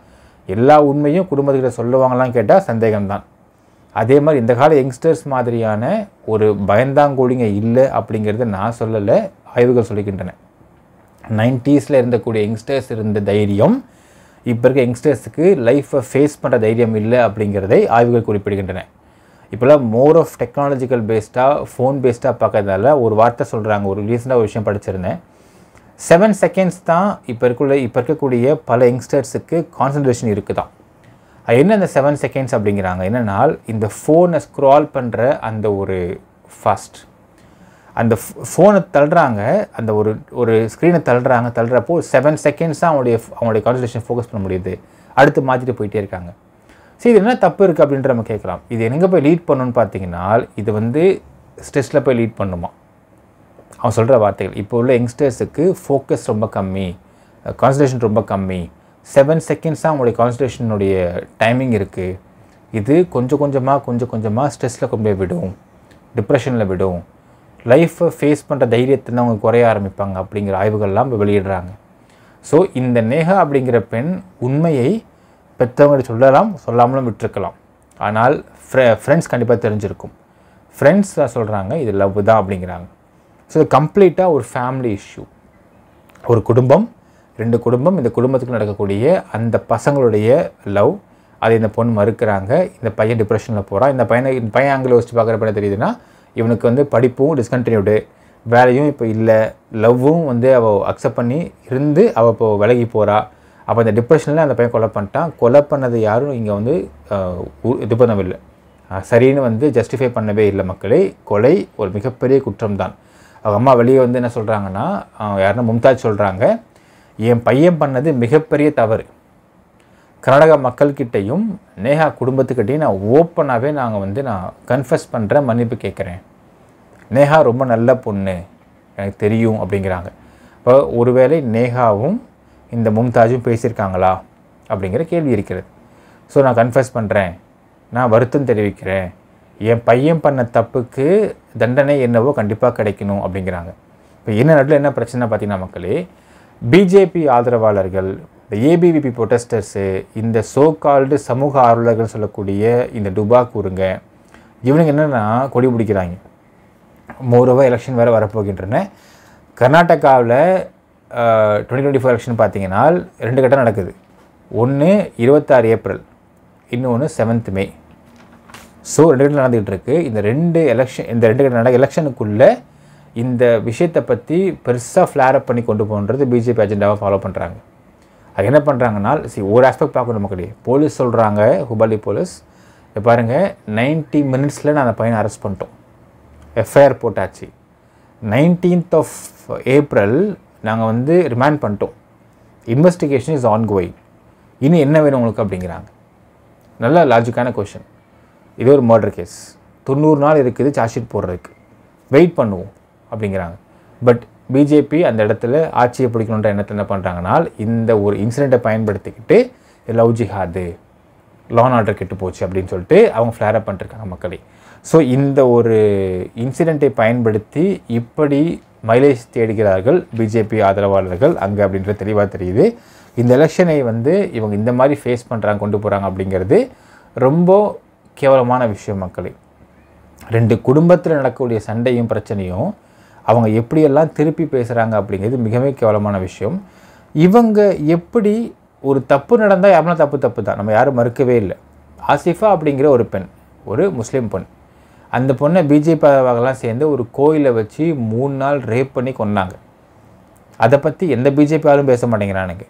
எல்லா உண்மையும் குடும்பத்துக்கிட்ட சொல்லுவாங்களாம் கேட்டால் சந்தேகம்தான் அதே மாதிரி இந்த கால யங்ஸ்டர்ஸ் மாதிரியான ஒரு பயந்தாங்கோழிங்க இல்லை அப்படிங்கிறத நான் சொல்லலை ஆய்வுகள் சொல்லிக்கின்றன நைன்டீஸில் இருந்தக்கூடிய யங்ஸ்டர்ஸ் இருந்த தைரியம் இப்போ இருக்க யங்ஸ்டர்ஸுக்கு லைஃப்பை ஃபேஸ் பண்ணுற தைரியம் இல்லை அப்படிங்கிறதை ஆய்வுகள் குறிப்பிடுகின்றன இப்போல்லாம் மோர் ஆஃப் டெக்னாலஜிக்கல் பேஸ்டாக ஃபோன் பேஸ்டாக பார்க்கறதால ஒரு வார்த்தை சொல்கிறாங்க ஒரு ரீசெண்டாக ஒரு விஷயம் படிச்சிருந்தேன் செவன் செகண்ட்ஸ் தான் இப்போ இருக்குள்ள இப்போ இருக்கக்கூடிய பல யங்ஸ்டர்ஸுக்கு கான்சன்ட்ரேஷன் அது என்ன அந்த செவன் செகண்ட்ஸ் அப்படிங்கிறாங்க என்னென்னால் இந்த ஃபோனை ஸ்க்ரால் பண்ணுற அந்த ஒரு ஃபாஸ்ட் அந்த ஃபோனை தள்ளுறாங்க அந்த ஒரு ஒரு ஸ்க்ரீனை தள்ளுறாங்க தள்ளுறப்போ செவன் செகண்ட்ஸ் தான் அவங்களுடைய அவங்களுடைய கான்சன்ட்ரேஷன் ஃபோக்கஸ் பண்ண முடியுது அடுத்து மாற்றிட்டு போயிட்டே இருக்காங்க சரி இது என்ன தப்பு இருக்குது அப்படின்ற நம்ம கேட்கலாம் இது எங்கே போய் லீட் பண்ணணும்னு பார்த்தீங்கன்னா இது வந்து ஸ்ட்ரெஸ்ஸில் போய் லீட் பண்ணுமா அவன் சொல்கிற வார்த்தைகள் இப்போ உள்ள யங்ஸ்டர்ஸுக்கு ஃபோக்கஸ் ரொம்ப கம்மி கான்சன்ட்ரேஷன் ரொம்ப கம்மி செவன் செகண்ட்ஸ் தான் அவங்களுடைய கான்சன்ட்ரேஷனுடைய டைமிங் இருக்குது இது கொஞ்சம் கொஞ்சமாக கொஞ்சம் கொஞ்சமாக ஸ்ட்ரெஸ்ஸில் கொண்டு போய் விடும் டிப்ரெஷனில் விடும் லைஃப்பை ஃபேஸ் பண்ணுற தைரியத்தை அவங்க குறைய ஆரம்பிப்பாங்க அப்படிங்கிற ஆய்வுகள்லாம் இப்போ வெளியிடுறாங்க ஸோ இந்த நேகா அப்படிங்கிற பெண் உண்மையை பெற்றவங்க சொல்லலாம் சொல்லாமலும் விட்டுருக்கலாம் ஆனால் ஃப்ரெ ஃப்ரெண்ட்ஸ் கண்டிப்பாக தெரிஞ்சிருக்கும் ஃப்ரெண்ட்ஸ் சொல்கிறாங்க இது லவ் தான் அப்படிங்கிறாங்க ஸோ இது கம்ப்ளீட்டாக ஒரு ஃபேமிலி இஷ்யூ ஒரு குடும்பம் ரெண்டு குடும்பம் இந்த குடும்பத்துக்கு நடக்கக்கூடிய அந்த பசங்களுடைய லவ் அதை இந்த பொண்ணு மறுக்கிறாங்க இந்த பையன் டிப்ரெஷனில் போகிறான் இந்த பையனை இந்த பையன் ஆங்கில யோசிச்சு பார்க்குறப்ப என்ன தெரியுதுன்னா இவனுக்கு வந்து படிப்பும் டிஸ்கண்டினியூடு வேலையும் இப்போ இல்லை லவ்வும் வந்து அவள் அக்செப்ட் பண்ணி இருந்து அவள் இப்போ விலகி போகிறா அப்போ இந்த டிப்ரெஷனில் அந்த பையன் கொலை பண்ணிட்டான் கொலை பண்ணது யாரும் இங்கே வந்து இது பண்ணவில்லை சரின்னு வந்து ஜஸ்டிஃபை பண்ணவே இல்லை மக்களே கொலை ஒரு மிகப்பெரிய குற்றம் தான் அவங்க அம்மா வெளியே வந்து என்ன சொல்கிறாங்கன்னா யாருன்னா மும்தாஜ் சொல்கிறாங்க என் பையன் பண்ணது மிகப்பெரிய தவறு கர்நாடக மக்கள்கிட்டையும் நேஹா குடும்பத்துக்கிட்டையும் நான் ஓப்பனாகவே நாங்கள் வந்து நான் கன்ஃபஸ் பண்ணுறேன் மன்னிப்பு கேட்குறேன் நேஹா ரொம்ப நல்ல பொண்ணு எனக்கு தெரியும் அப்படிங்கிறாங்க இப்போ ஒருவேளை நேஹாவும் இந்த மும்தாஜும் பேசியிருக்காங்களா அப்படிங்கிற கேள்வி இருக்கிறது ஸோ நான் கன்ஃபஸ் பண்ணுறேன் நான் வருத்தம் தெரிவிக்கிறேன் என் பையன் பண்ண தப்புக்கு தண்டனை என்னவோ கண்டிப்பாக கிடைக்கணும் அப்படிங்கிறாங்க இப்போ என்ன நடுவில் என்ன பிரச்சனை பார்த்தீங்கன்னா மக்களே பிஜேபி ஆதரவாளர்கள் இந்த ஏபிவிபி ப்ரொட்டஸ்டர்ஸு இந்த சோ கால்டு சமூக ஆர்வலர்கள் சொல்லக்கூடிய இந்த டுபா கூறுங்க இவனுங்க என்னென்னா கொடி பிடிக்கிறாங்க மோரோவா எலெக்ஷன் வேறு வரப்போகின்றன கர்நாடகாவில் டுவெண்ட்டி டுவெண்ட்டி ஃபோர் எலெக்ஷன் பார்த்தீங்கன்னா ரெண்டு கட்டம் நடக்குது ஒன்று இருபத்தாறு ஏப்ரல் இன்னொன்று செவன்த் மே ஸோ ரெண்டு கட்டம் நடந்துகிட்டு இருக்கு இந்த ரெண்டு எலெக்ஷன் இந்த ரெண்டு கட்டம் நடக்க எலெக்ஷனுக்குள்ளே இந்த விஷயத்தை பற்றி பெருசாக ஃப்ளேரப் பண்ணி கொண்டு போகிறது பிஜேபி அஜெண்டாவாக ஃபாலோ பண்ணுறாங்க அது என்ன பண்ணுறாங்கன்னா சரி ஒரு ஆஸ்பெக்ட் பார்க்கணும் நமக்கு போலீஸ் சொல்கிறாங்க ஹுபாலி போலீஸ் இப்போ பாருங்கள் நைன்ட்டி மினிட்ஸில் நான் அந்த பையனை அரெஸ்ட் பண்ணிட்டோம் எஃப்ஐஆர் போட்டாச்சு நைன்டீன்த் ஆஃப் ஏப்ரல் நாங்கள் வந்து ரிமாண்ட் பண்ணிட்டோம் இன்வெஸ்டிகேஷன் இஸ் ஆன் கோயிங் இனி என்ன வேணும் உங்களுக்கு அப்படிங்கிறாங்க நல்ல லாஜிக்கான கொஷின் இதே ஒரு மர்டர் கேஸ் தொண்ணூறு நாள் இருக்குது சார்ஜ் ஷீட் போடுறதுக்கு வெயிட் பண்ணுவோம் அப்படிங்கிறாங்க பட் பிஜேபி அந்த இடத்துல ஆட்சியை பிடிக்கணுன்ற எண்ணத்தில் என்ன பண்ணுறாங்கன்னா இந்த ஒரு இன்சிடெண்ட்டை பயன்படுத்திக்கிட்டு லவ் ஜிஹாது லான் ஆர்டர் கெட்டு போச்சு அப்படின்னு சொல்லிட்டு அவங்க ஃப்ளேரப் பண்ணிருக்காங்க மக்களை ஸோ இந்த ஒரு இன்சிடெண்ட்டை பயன்படுத்தி இப்படி மைலேஜ் தேடுகிறார்கள் பிஜேபி ஆதரவாளர்கள் அங்கே அப்படின்றது தெளிவாக தெரியுது இந்த எலெக்ஷனை வந்து இவங்க இந்த மாதிரி ஃபேஸ் பண்ணுறாங்க கொண்டு போகிறாங்க அப்படிங்கிறது ரொம்ப கேவலமான விஷயம் மக்களை ரெண்டு குடும்பத்தில் நடக்கக்கூடிய சண்டையும் பிரச்சனையும் அவங்க எப்படியெல்லாம் திருப்பி பேசுகிறாங்க அப்படிங்கிறது மிகவும் கேவலமான விஷயம் இவங்க எப்படி ஒரு தப்பு நடந்தால் யாருனா தப்பு தப்பு தான் நம்ம யாரும் மறுக்கவே இல்லை ஆசிஃபா அப்படிங்கிற ஒரு பெண் ஒரு முஸ்லீம் பெண் அந்த பொண்ணை பிஜேபியாகலாம் சேர்ந்து ஒரு கோயிலை வச்சு மூணு நாள் ரேப் பண்ணி கொண்டாங்க அதை பற்றி எந்த பிஜேபியாலும் பேச மாட்டேங்கிறானுங்க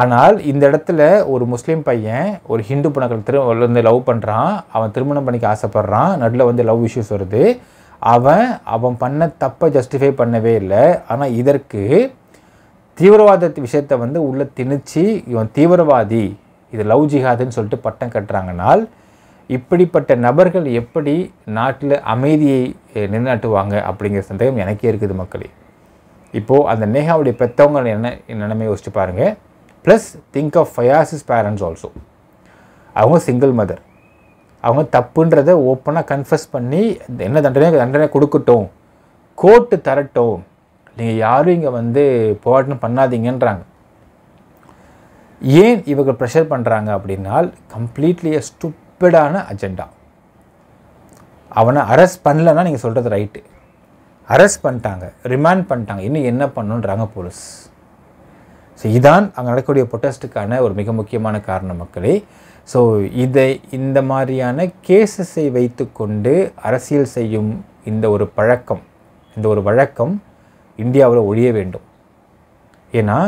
ஆனால் இந்த இடத்துல ஒரு முஸ்லீம் பையன் ஒரு ஹிந்து பணக்கள் திரு வந்து லவ் பண்ணுறான் அவன் திருமணம் பண்ணிக்க ஆசைப்பட்றான் நடுவில் வந்து லவ் இஷ்யூஸ் வருது அவன் அவன் பண்ண தப்பை ஜஸ்டிஃபை பண்ணவே இல்லை ஆனால் இதற்கு தீவிரவாத விஷயத்தை வந்து உள்ளே திணிச்சு இவன் தீவிரவாதி இது லவ் ஜிஹாதுன்னு சொல்லிட்டு பட்டம் கட்டுறாங்கனால் இப்படிப்பட்ட நபர்கள் எப்படி நாட்டில் அமைதியை நிலைநாட்டுவாங்க அப்படிங்கிற சந்தேகம் எனக்கே இருக்குது மக்களே இப்போது அந்த நேஹாவுடைய பெற்றவங்க என்ன நிலைமை யோசிச்சு பாருங்கள் please think of Fayaz's parents also அவங்க சிங்கிள் மதர் அவங்க தப்புன்றத ஓப்பனாக கன்ஃபஸ் பண்ணி என்ன தண்டனை தண்டனை கொடுக்கட்டும் கோர்ட்டு தரட்டும் நீங்கள் யாரும் இங்கே வந்து போராட்டம் பண்ணாதீங்கன்றாங்க ஏன் இவங்க ப்ரெஷர் பண்ணுறாங்க அப்படின்னால் கம்ப்ளீட்லி ஸ்டூப்பிடான அஜெண்டா அவனை அரெஸ்ட் பண்ணலன்னா நீங்கள் சொல்கிறது ரைட்டு அரெஸ்ட் பண்ணிட்டாங்க ரிமாண்ட் பண்ணிட்டாங்க இன்னும் என்ன பண்ணுன்றாங்க போலீஸ் ஸோ இதுதான் அங்கே நடக்கக்கூடிய ப்ரொட்டஸ்ட்டுக்கான ஒரு மிக முக்கியமான காரணம் மக்களே ஸோ இதை இந்த மாதிரியான கேசஸை வைத்துக்கொண்டு அரசியல் செய்யும் இந்த ஒரு பழக்கம் இந்த ஒரு வழக்கம் இந்தியாவில் ஒழிய வேண்டும் ஏன்னா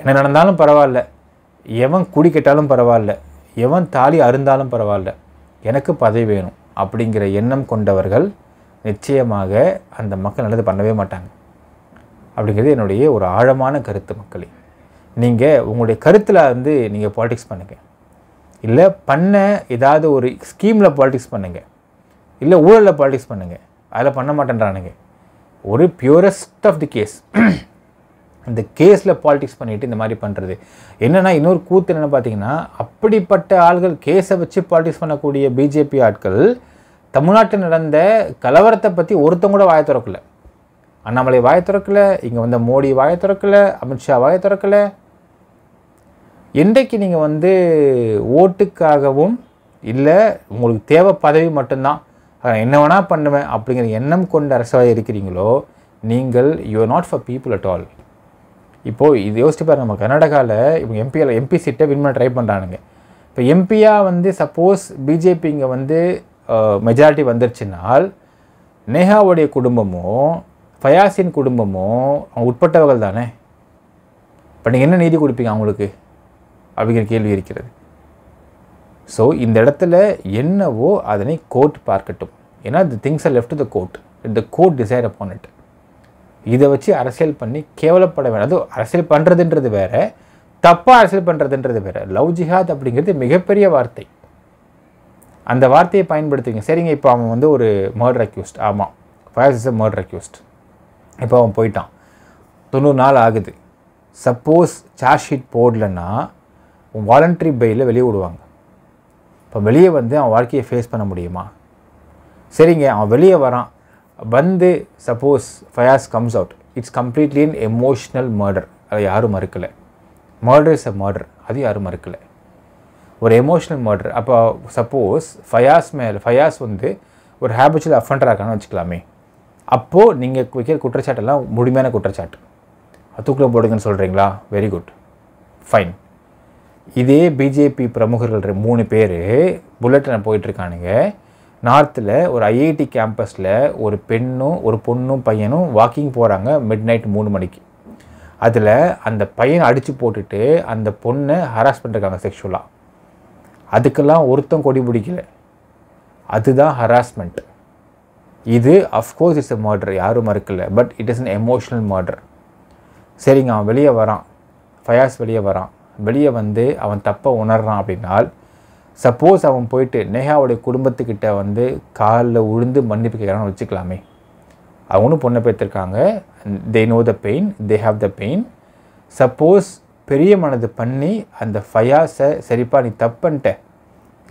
என்ன நடந்தாலும் பரவாயில்ல எவன் குடி கெட்டாலும் பரவாயில்ல எவன் தாலி அருந்தாலும் பரவாயில்ல எனக்கு பதவி வேணும் அப்படிங்கிற எண்ணம் கொண்டவர்கள் நிச்சயமாக அந்த மக்கள் நல்லது பண்ணவே மாட்டாங்க அப்படிங்கிறது என்னுடைய ஒரு ஆழமான கருத்து மக்களே நீங்கள் உங்களுடைய கருத்தில் வந்து நீங்கள் பாலிடிக்ஸ் பண்ணுங்கள் இல்லை பண்ண ஏதாவது ஒரு ஸ்கீமில் பாலிடிக்ஸ் பண்ணுங்கள் இல்லை ஊழலில் பாலிடிக்ஸ் பண்ணுங்கள் அதில் பண்ண மாட்டேன்றானுங்க ஒரு பியூரஸ்ட் ஆஃப் தி கேஸ் இந்த கேஸில் பாலிடிக்ஸ் பண்ணிவிட்டு இந்த மாதிரி பண்ணுறது என்னென்னா இன்னொரு கூத்து என்னென்னு பார்த்தீங்கன்னா அப்படிப்பட்ட ஆள்கள் கேஸை வச்சு பாலிடிக்ஸ் பண்ணக்கூடிய பிஜேபி ஆட்கள் தமிழ்நாட்டில் நடந்த கலவரத்தை பற்றி ஒருத்தங்க கூட வாய திறக்கலை அண்ணாமலை வாய திறக்கலை இங்கே வந்த மோடி வாய திறக்கலை அமித்ஷா வாய திறக்கலை இன்றைக்கு நீங்கள் வந்து ஓட்டுக்காகவும் இல்லை உங்களுக்கு தேவை பதவி மட்டும்தான் என்ன வேணால் பண்ணுவேன் அப்படிங்கிற எண்ணம் கொண்ட அரசாக இருக்கிறீங்களோ நீங்கள் you are not for people at all இப்போது இது யோசிச்சு பாரு நம்ம கர்நாடகாவில் இப்போ எம்பியில் எம்பி சீட்டை வின் பண்ண ட்ரை பண்ணுறானுங்க இப்போ எம்பியாக வந்து சப்போஸ் பிஜேபி இங்கே வந்து மெஜாரிட்டி வந்துருச்சுனால் நேஹாவுடைய குடும்பமும் ஃபயாசின் குடும்பமும் அவங்க உட்பட்டவர்கள் தானே இப்போ நீங்கள் என்ன நீதி கொடுப்பீங்க அவங்களுக்கு அப்படிங்கிற கேள்வி இருக்கிறது ஸோ இந்த இடத்துல என்னவோ அதனை கோர்ட் பார்க்கட்டும் ஏன்னா the things are left to the court the court decide upon it இதை வச்சு அரசியல் பண்ணி கேவலப்பட வேண்டாம் அரசியல் பண்ணுறதுன்றது வேறு தப்பாக அரசியல் பண்ணுறதுன்றது வேறு லவ் ஜிஹாத் அப்படிங்கிறது மிகப்பெரிய வார்த்தை அந்த வார்த்தையை பயன்படுத்துங்க சரிங்க இப்போ அவன் வந்து ஒரு மர்டர் அக்யூஸ்ட் ஆமாம் Fayaz is a murder accused இப்போ அவன் போயிட்டான் தொண்ணூறு நாள் ஆகுது சப்போஸ் சார்ஜ் ஷீட் போடலன்னா வாலண்ட்ரி பெயிலில் வெளியே விடுவாங்க இப்போ வெளியே வந்து அவன் வாழ்க்கையை ஃபேஸ் பண்ண முடியுமா சரிங்க அவன் வெளியே வரான் வந்து suppose Fayaz comes out it's completely in emotional murder அதை யாரும் மறுக்கலை மர்டர் இஸ் அ மர்டர் அது யாரும் மறுக்கலை ஒரு எமோஷ்னல் மர்டர் அப்போ சப்போஸ் ஃபயாஸ் மேல் ஃபயாஸ் வந்து ஒரு ஹேபிச்சுவல் அஃபண்டராக இருக்கான்னு வச்சுக்கலாமே அப்போது நீங்கள் வைக்கிற குற்றச்சாட்டெல்லாம் முழுமையான குற்றச்சாட்டு தூக்கில் போடுங்கன்னு சொல்கிறீங்களா வெரி குட் ஃபைன் இதே பிஜேபி பிரமுகர்கள் மூணு பேர் புல்லட்டில் போயிட்டுருக்கானுங்க நார்த்தில் ஒரு ஐஐடி கேம்பஸில் ஒரு பெண்ணும் ஒரு பொண்ணும் பையனும் வாக்கிங் போகிறாங்க மிட் நைட் மூணு மணிக்கு அதில் அந்த பையனை அடித்து போட்டுட்டு அந்த பொண்ணை ஹராஸ் பண்ணிருக்காங்க செக்ஷுவலாக அதுக்கெல்லாம் ஒருத்தம் கொடி பிடிக்கல அதுதான் ஹராஸ்மெண்ட் இது அஃப்கோர்ஸ் இட்ஸ் எ மர்டர் யாரும் மறுக்கலை but it is an emotional murder சரிங்க அவன் வெளியே வரான் ஃபயாஸ் வெளியே வரான் வெளியே வந்து அவன் தப்பை உணர்றான் அப்படின்னால் சப்போஸ் அவன் போயிட்டு நேஹாவுடைய குடும்பத்துக்கிட்ட வந்து காலில் உழுந்து மன்னிப்பு கேட்குறான்னு வச்சுக்கலாமே அவனும் பொண்ணை பேர்த்துருக்காங்க they know the pain they have the pain suppose பெரிய மனது பண்ணி அந்த ஃபயாஸை சரிப்பா நீ தப்புன்ட்ட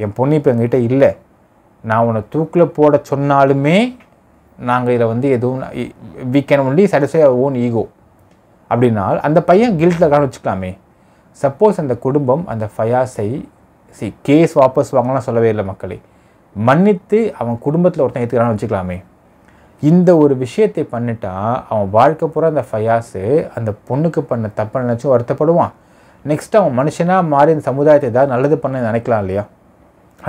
என் பொண்ணு இப்போ எங்ககிட்ட இல்லை நான் உன்னை தூக்கில் போட சொன்னாலுமே நாங்கள் இதில் வந்து எதுவும் we can only satisfy own ego அப்படின்னால் அந்த பையன் கில்ட்டில் காண வச்சுக்கலாமே சப்போஸ் அந்த குடும்பம் அந்த ஃபயாஸை சி கேஸ் வாபஸ் வாங்கலாம் சொல்லவே இல்லை மக்களே மன்னித்து அவன் குடும்பத்தில் ஒருத்தன் ஏற்றுக்கிறான்னு வச்சுக்கலாமே இந்த ஒரு விஷயத்தை பண்ணிட்டால் அவன் வாழ்க்கை பூரா அந்த ஃபயாஸு அந்த பொண்ணுக்கு பண்ண தப்பை நினச்சி வருத்தப்படுவான் நெக்ஸ்ட் அவன் மனுஷனாக மாறி இந்த சமுதாயத்தை ஏதாவது நல்லது பண்ண நினைக்கலாம் இல்லையா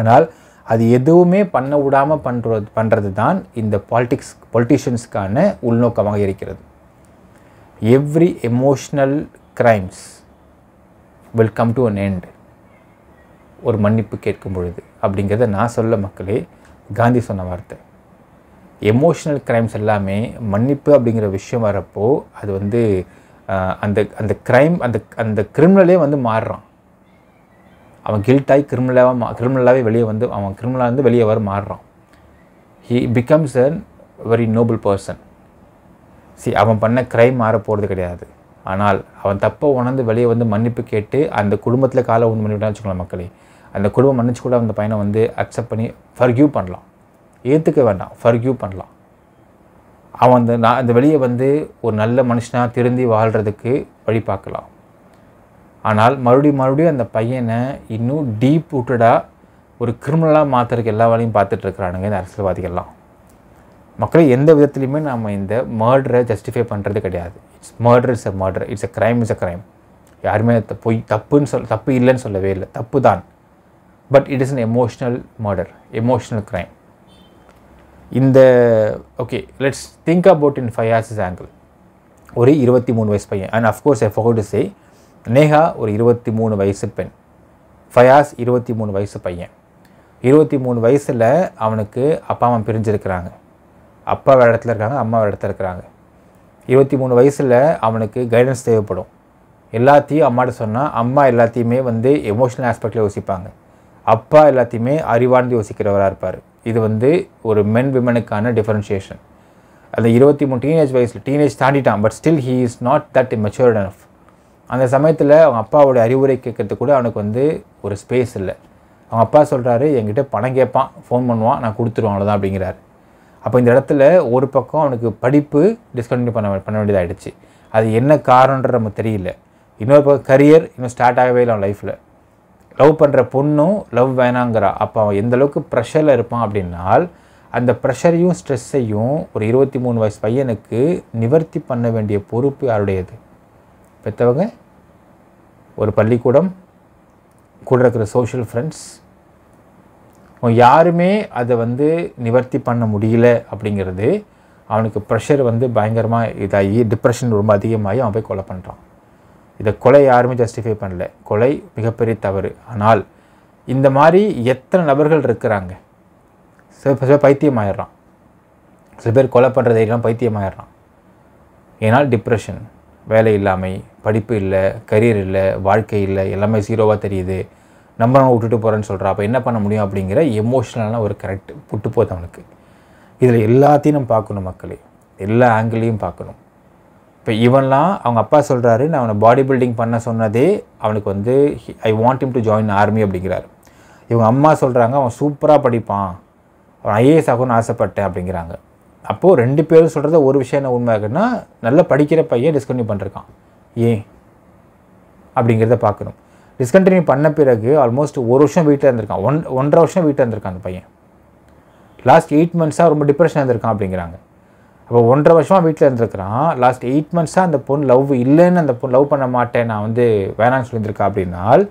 ஆனால் அது எதுவுமே பண்ண விடாமல் பண்ணுறது பண்ணுறது தான் இந்த பாலிட்டிக்ஸ் பொலிட்டிஷியன்ஸ்க்கான உள்நோக்கமாக இருக்கிறது every emotional crimes will come to an end ஒரு மன்னிப்பு கேட்கும் பொழுது அப்படிங்கிறத நான் சொல்ல மக்களே காந்தி சொன்ன வார்த்தை எமோஷ்னல் க்ரைம்ஸ் எல்லாமே மன்னிப்பு அப்படிங்கிற விஷயம் வரப்போ அது வந்து அந்த அந்த க்ரைம் அந்த அந்த கிரிமினலே வந்து மாறுறான் அவன் கில்ட்டாகி கிரிமினலாக மா கிரிமினலாகவே வெளியே வந்து அவன் கிரிமினலாக வந்து வெளியே வர மாறுறான் he becomes an very noble person சி அவன் பண்ண க்ரைம் மாற போகிறது கிடையாது ஆனால் அவன் தப்பை உணர்ந்து வெளியே வந்து மன்னிப்பு கேட்டு அந்த குடும்பத்தில் காலை ஒன்று பண்ணிவிட்டான்னு வச்சுக்கலாம் மக்களே அந்த குடும்பம் மன்னிச்சு கூட அந்த பையனை வந்து அக்செப்ட் பண்ணி ஃபர்கியூ பண்ணலாம் ஏற்றுக்க வேண்டாம் ஃபர்கியூ பண்ணலாம் அவன் அந்த நான் அந்த வெளியே வந்து ஒரு நல்ல மனுஷனாக திருந்தி வாழ்கிறதுக்கு வழி பார்க்கலாம் ஆனால் மறுபடியும் மறுபடியும் அந்த பையனை இன்னும் டீப் ரூட்டடாக ஒரு கிரிமினலாக மாற்றுறதுக்கு எல்லா வேலையும் பார்த்துட்ருக்குறானுங்க இந்த அரசியல்வாதிகள்லாம் மக்களை எந்த விதத்துலையுமே நாம் இந்த மர்டரை ஜஸ்டிஃபை பண்ணுறது கிடையாது it's murder is a murder it's a crime is a crime யாருமே பொய் தப்புன்னு சொல் தப்பு இல்லைன்னு சொல்லவே இல்லை தப்பு தான் but it is an emotional murder emotional crime இந்த okay let's think about in five is angle ஒரு இருபத்தி மூணு வயசு பையன் and of course I forgot say Neha ஒரு இருபத்தி மூணு வயசு பெண் ஃபயாஸ் இருபத்தி மூணு வயசு பையன் இருபத்தி மூணு வயசில் அவனுக்கு அப்பா அம்மா பிரிஞ்சிருக்கிறாங்க அப்பா வேறு இடத்துல இருக்காங்க அம்மா வேறு இடத்துல இருக்கிறாங்க இருபத்தி மூணு வயசில் அவனுக்கு கைடன்ஸ் தேவைப்படும் எல்லாத்தையும் அம்மாட்ட சொன்னால் அம்மா எல்லாத்தையுமே வந்து எமோஷனல் ஆஸ்பெக்டில் யோசிப்பாங்க அப்பா எல்லாத்தையுமே அறிவார்ந்து யோசிக்கிறவராக இருப்பார் இது வந்து ஒரு மென் விமனுக்கான டிஃபரன்ஷியேஷன் அந்த இருபத்தி மூணு டீனேஜ் வயசில் டீனேஜ் தாண்டிட்டான் but still he is not that matured enough அந்த சமயத்தில் அவங்க அப்பாவோட அறிவுரை கேட்கறதுக்கு கூட அவனுக்கு வந்து ஒரு ஸ்பேஸ் இல்லை அவங்க அப்பா சொல்கிறாரு என்கிட்ட பணம் கேட்பான் ஃபோன் பண்ணுவான் நான் கொடுத்துருவான் அவ்வளோதான் அப்படிங்கிறாரு அப்போ இந்த இடத்துல ஒரு பக்கம் அவனுக்கு படிப்பு டிஸ்கண்டினியூ பண்ண பண்ண வேண்டியதாகிடுச்சு அது என்ன காரணன்ற நமக்கு தெரியல இன்னொரு பக்கம் கரியர் இன்னும் ஸ்டார்ட் ஆகவே இல்லை அவன் லைஃப்பில் லவ் பண்ணுற பொண்ணும் லவ் வேணாங்கிறா அப்போ அவன் எந்தளவுக்கு ப்ரெஷரில் இருப்பான் அப்படின்னால் அந்த ப்ரெஷரையும் ஸ்ட்ரெஸ்ஸையும் ஒரு இருபத்தி மூணு வயசு பையனுக்கு நிவர்த்தி பண்ண வேண்டிய பொறுப்பு யாருடையது பெற்றவங்க ஒரு பள்ளிக்கூடம் கூட இருக்கிற சோஷியல் ஃப்ரெண்ட்ஸ் யாருமே அதை வந்து நிவர்த்தி பண்ண முடியல அப்படிங்கிறது அவனுக்கு ப்ரெஷர் வந்து பயங்கரமாக இதாகி டிப்ரெஷன் ரொம்ப அதிகமாகி அவன் போய் கொலை பண்ணுறான் இதை கொலை யாருமே ஜஸ்டிஃபை பண்ணல கொலை மிகப்பெரிய தவறு ஆனால் இந்த மாதிரி எத்தனை நபர்கள் இருக்கிறாங்க சில பேர் பைத்தியம் ஆயிடுறான் சில பேர் கொலை பண்ணுறது எல்லாம் பைத்தியம் ஆயிடுறான் ஏன்னால் டிப்ரெஷன் வேலை இல்லாமை படிப்பு இல்லை கரியர் இல்லை வாழ்க்கை இல்லை எல்லாமே ஜீரோவாக தெரியுது நம்பராக விட்டுட்டு போகிறேன்னு சொல்கிறா அப்போ என்ன பண்ண முடியும் அப்படிங்கிற எமோஷ்னலான ஒரு கரெக்ட் புட்டு போது அவனுக்கு இதில் எல்லாத்தையும் நம்ம பார்க்கணும் மக்களே எல்லா ஆங்கிளையும் பார்க்கணும் இப்போ இவன்லாம் அவங்க அப்பா சொல்கிறாரு நான் அவனை பாடி பில்டிங் பண்ண சொன்னதே அவனுக்கு வந்து I want him to join army அப்படிங்கிறாரு இவங்க அம்மா சொல்கிறாங்க அவன் சூப்பராக படிப்பான் அவன் ஐஏஎஸ் ஆகணும்னு ஆசைப்பட்டேன் அப்படிங்கிறாங்க அப்போது ரெண்டு பேரும் சொல்கிறத ஒரு விஷயம் என்ன உண்மை இருக்குன்னா நல்லா படிக்கிற பையன் டிஸ்கன்யூ பண்ணிருக்கான் ஏன் அப்படிங்கிறத பார்க்கணும் டிஸ்கண்டினியூ பண்ண பிறகு ஆல்மோஸ்ட் ஒரு வருஷம் வீட்டில் இருந்திருக்கான் ஒன் ஒன்றரை வருஷம் வீட்டில் இருந்திருக்கான் அந்த பையன் லாஸ்ட் எயிட் மந்த்ஸாக ரொம்ப டிப்ரெஷன் இருந்திருக்கான் அப்படிங்கிறாங்க அப்போ ஒன்றரை வருஷமாக வீட்டில் இருந்திருக்கிறான் லாஸ்ட் எயிட் மந்த்ஸாக அந்த பொண்ணு லவ் இல்லைன்னு அந்த பொண்ணு லவ் பண்ண மாட்டேன் நான் வந்து வேணான்னு சொல்லியிருக்கா அப்படின்னால்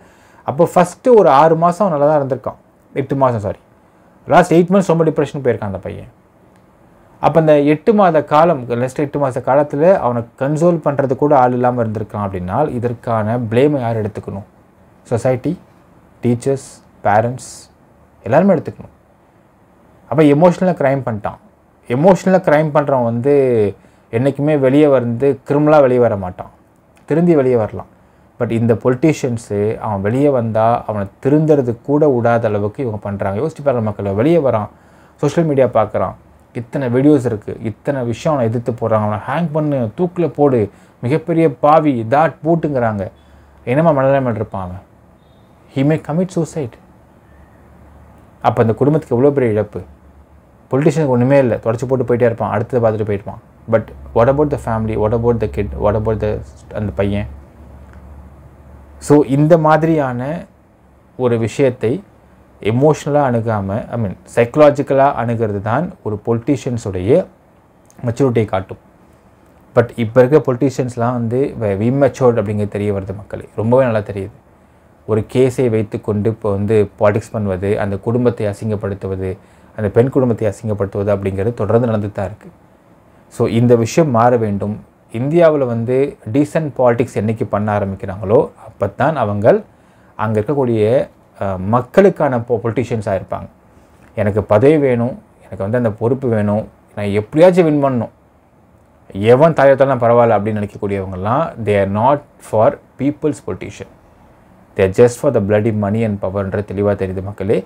அப்போ ஃபஸ்ட்டு ஒரு ஆறு மாதம் நல்லா தான் இருந்திருக்கான் எட்டு மாதம் சாரி லாஸ்ட் எயிட் மந்த்ஸ் ரொம்ப டிப்ரெஷன் போயிருக்கான் அந்த பையன் அப்போ அந்த எட்டு மாத காலம் லெஸ்ட் எட்டு மாத காலத்தில் அவனை கன்சோல் பண்ணுறது கூட ஆள் இல்லாமல் இருந்திருக்கான் அப்படின்னால் இதற்கான பிளேமை யார் எடுத்துக்கணும் சொசைட்டி டீச்சர்ஸ் பேரண்ட்ஸ் எல்லாருமே எடுத்துக்கணும் அப்போ எமோஷ்னலாக க்ரைம் பண்ணிட்டான் எமோஷ்னலாக க்ரைம் பண்ணுறவன் வந்து என்றைக்குமே வெளியே வந்து கிரிமினலாக வெளியே வர மாட்டான் திருந்தி வெளியே வரலாம் பட் இந்த பொலிட்டீஷியன்ஸு அவன் வெளியே வந்தால் அவனை திருந்துறது கூட விடாத அளவுக்கு இவங்க பண்ணுறாங்க யோசிச்சு பாருங்கள் மக்கள் வெளியே வரான் சோஷியல் மீடியா பார்க்குறான் இத்தனை வீடியோஸ் இருக்குது இத்தனை விஷயம் அவனை எதிர்த்து போடுறாங்க அவனை ஹேங் பண்ணு தூக்கில் போடு மிகப்பெரிய பாவி தாட் பூட்டுங்கிறாங்க என்னம்மா மனநிலைமையில் இருப்பான் அவன் ஹி மே கமிட் சூசைட் அப்போ அந்த குடும்பத்துக்கு எவ்வளோ பெரிய இழப்பு பொலிட்டிஷியனுக்கு ஒன்றுமே இல்லை தொடச்சி போட்டு போயிட்டே இருப்பான் அடுத்தது பார்த்துட்டு போயிருப்பான் but what about the family what about the kid what about the அந்த பையன் ஸோ இந்த மாதிரியான ஒரு விஷயத்தை எமோஷ்னலாக அணுகாமல் ஐ மீன் சைக்கலாஜிக்கலாக அணுகிறது தான் ஒரு பொலிட்டிஷியன்ஸுடைய மெச்சூரிட்டியை காட்டும் பட் இப்போ இருக்க பொலிட்டிஷியன்ஸ்லாம் வந்து விமச்சோர்ட் அப்படிங்கிறது தெரிய வருது மக்களே ரொம்பவே நல்லா தெரியுது ஒரு கேஸை வைத்து கொண்டு இப்போ வந்து பாலிடிக்ஸ் பண்ணுவது அந்த குடும்பத்தை அசிங்கப்படுத்துவது அந்த பெண் குடும்பத்தை அசிங்கப்படுத்துவது அப்படிங்கிறது தொடர்ந்து நடந்து தான் இருக்குது ஸோ இந்த விஷயம் மாற வேண்டும் இந்தியாவில் வந்து டீசன்ட் பாலிட்டிக்ஸ் என்றைக்கு பண்ண ஆரம்பிக்கிறாங்களோ அப்போ தான் அவங்கள் அங்கே இருக்கக்கூடிய மக்களுக்கான பொலிட்டிஷியன்ஸாக இருப்பாங்க எனக்கு பதவி வேணும் எனக்கு வந்து அந்த பொறுப்பு வேணும் நான் எப்படியாச்சும் வின் பண்ணணும் எவன் தாயத்தாலும் பரவாயில்ல அப்படின்னு நினைக்கக்கூடியவங்கெல்லாம் they are not for peoples politician their just for the bloody money and பவர்ன்ற தெளிவாக தெரியுது மக்களே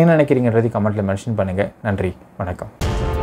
என்ன நினைக்கிறீங்கன்றது கமெண்ட்டில் மென்ஷன் பண்ணுங்கள் நன்றி வணக்கம்